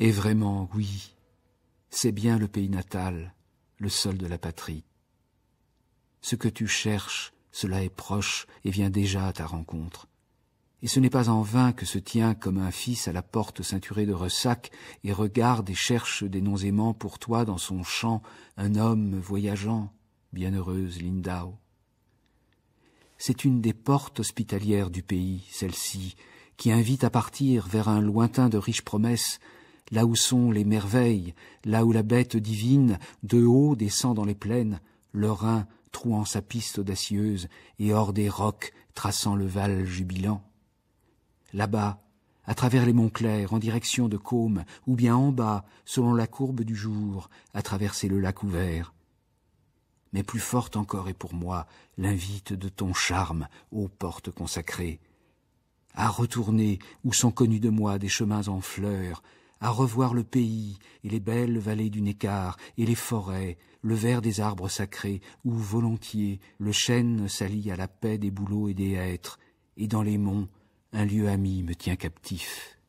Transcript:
Et vraiment, oui, c'est bien le pays natal, le sol de la patrie. Ce que tu cherches, cela est proche et vient déjà à ta rencontre. Et ce n'est pas en vain que se tient comme un fils à la porte ceinturée de ressac et regarde et cherche des noms aimants pour toi dans son champ un homme voyageant, bienheureuse Lindau. C'est une des portes hospitalières du pays, celle-ci, qui invite à partir vers un lointain de riches promesses là où sont les merveilles, là où la bête divine, de haut, descend dans les plaines, le Rhin trouant sa piste audacieuse, et hors des rocs traçant le val jubilant. Là-bas, à travers les monts clairs, en direction de Côme, ou bien en bas, selon la courbe du jour, à traverser le lac ouvert. Mais plus forte encore est pour moi l'invite de ton charme, ô portes consacrées. à retourner où sont connus de moi des chemins en fleurs, à revoir le pays et les belles vallées du Neckar et les forêts, le vert des arbres sacrés, où volontiers le chêne s'allie à la paix des bouleaux et des hêtres, et dans les monts un lieu ami me tient captif.